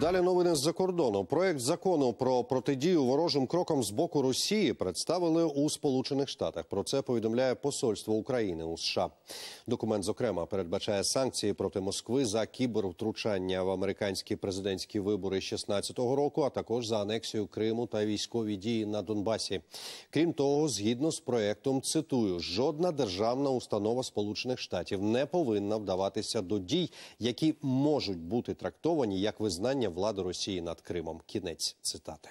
Далі новини з-за кордону. Проект закону про протидію ворожим крокам з боку Росії представили у Сполучених Штатах. Про це повідомляє Посольство України у США. Документ зокрема передбачає санкції проти Москви за кібервтручання в американські президентські вибори 2016 року, а також за анексію Криму та військові дії на Донбасі. Крім того, згідно з проектом, цитую, жодна державна установа Сполучених Штатів не повинна вдаватися до дій, які можуть бути трактовані як визнання виконання влади Росії над Кримом. Кінець цитати.